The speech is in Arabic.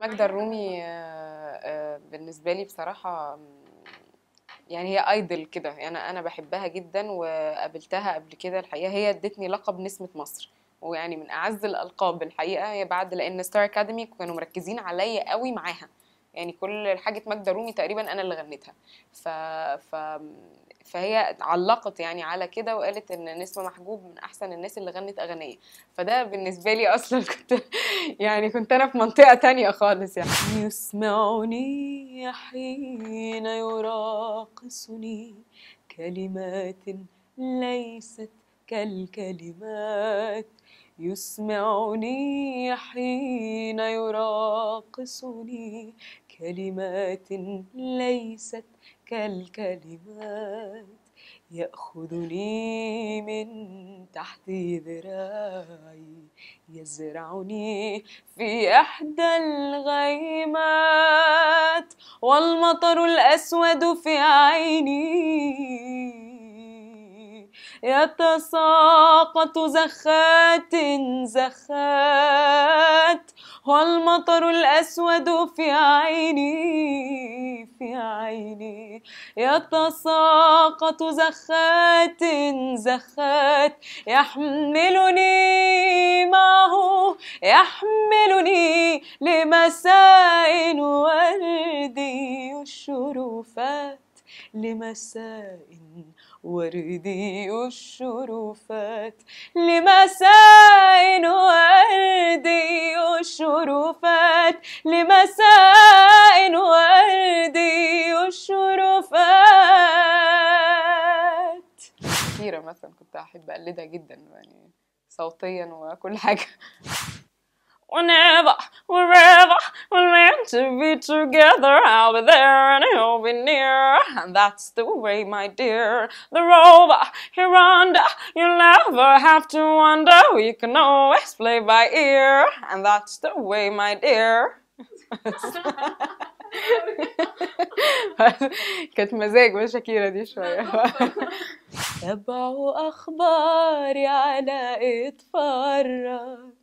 ماجدة الرومي آه، آه، بالنسبة لي بصراحة يعني هي ايدل كده يعني انا بحبها جدا وقابلتها قبل كده الحقيقه هي ادتني لقب نسمه مصر ويعني من اعز الالقاب الحقيقه هي بعد لان ستار اكاديمي كانوا مركزين عليا قوي معاها يعني كل حاجه ماجده رومي تقريبا انا اللي غنيتها ف... ف... فهي علقت يعني على كده وقالت ان نسمه محجوب من احسن الناس اللي غنت اغنيه فده بالنسبه لي اصلا كنت يعني كنت انا في منطقه تانية خالص يعني يسمعني حين يراقصني كلمات ليست كالكلمات يسمعني حين يراقصني كلمات ليست كالكلمات يأخذني من تحت ذراعي يزرعني في إحدى الغيمات والمطر الأسود في عيني يتساقط زخات زخات والمطر الأسود في عيني في عيني يتساقط زخات زخات يحملني معه يحملني لمساء وردي الشرفات لمساء وردي الشرفات لمساء الشرفات لمساء وردي الشرفات كثيرة مثلا كنت أحب أقلدها جدا يعني صوتيا وكل حاجة ونبح وربح to be together. I'll be there and he'll be near. And that's the way, my dear. The road you will under, you never have to wonder. You can always play by ear. And that's the way, my dear. كانت مزاج بس شاكيرا دي شوية تابعوا أخباري على إتفرج